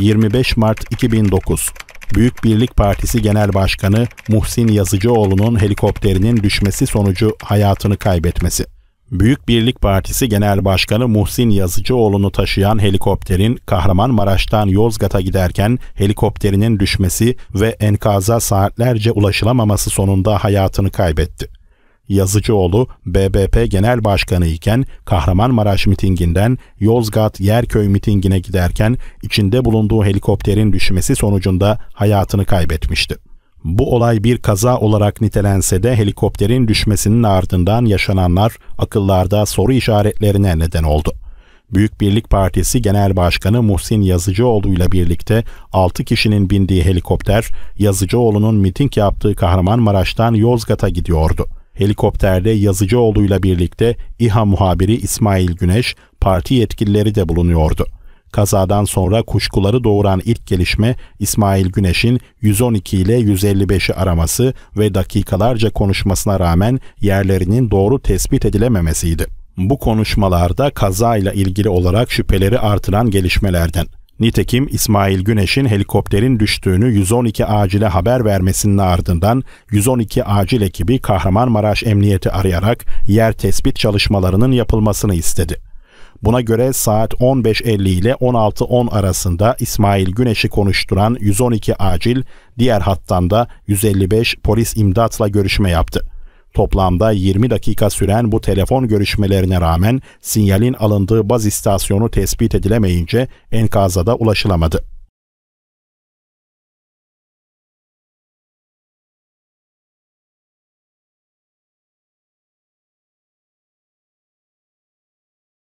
25 Mart 2009 Büyük Birlik Partisi Genel Başkanı Muhsin Yazıcıoğlu'nun helikopterinin düşmesi sonucu hayatını kaybetmesi. Büyük Birlik Partisi Genel Başkanı Muhsin Yazıcıoğlu'nu taşıyan helikopterin Kahramanmaraş'tan Yozgat'a giderken helikopterinin düşmesi ve enkaza saatlerce ulaşılamaması sonunda hayatını kaybetti. Yazıcıoğlu BBP Genel Başkanı iken Kahramanmaraş mitinginden Yozgat Yerköy mitingine giderken içinde bulunduğu helikopterin düşmesi sonucunda hayatını kaybetmişti. Bu olay bir kaza olarak nitelense de helikopterin düşmesinin ardından yaşananlar akıllarda soru işaretlerine neden oldu. Büyük Birlik Partisi Genel Başkanı Muhsin Yazıcıoğlu ile birlikte 6 kişinin bindiği helikopter Yazıcıoğlu'nun miting yaptığı Kahramanmaraş'tan Yozgat'a gidiyordu. Helikopterde Yazıcıoğlu'yla birlikte İHA muhabiri İsmail Güneş, parti yetkilileri de bulunuyordu. Kazadan sonra kuşkuları doğuran ilk gelişme İsmail Güneş'in 112 ile 155'i araması ve dakikalarca konuşmasına rağmen yerlerinin doğru tespit edilememesiydi. Bu konuşmalarda kazayla ilgili olarak şüpheleri artıran gelişmelerden. Nitekim İsmail Güneş'in helikopterin düştüğünü 112 acile haber vermesinin ardından 112 acil ekibi Kahramanmaraş Emniyeti arayarak yer tespit çalışmalarının yapılmasını istedi. Buna göre saat 15.50 ile 16.10 arasında İsmail Güneş'i konuşturan 112 acil diğer hattan da 155 polis imdatla görüşme yaptı. Toplamda 20 dakika süren bu telefon görüşmelerine rağmen sinyalin alındığı baz istasyonu tespit edilemeyince enkaza ulaşılamadı.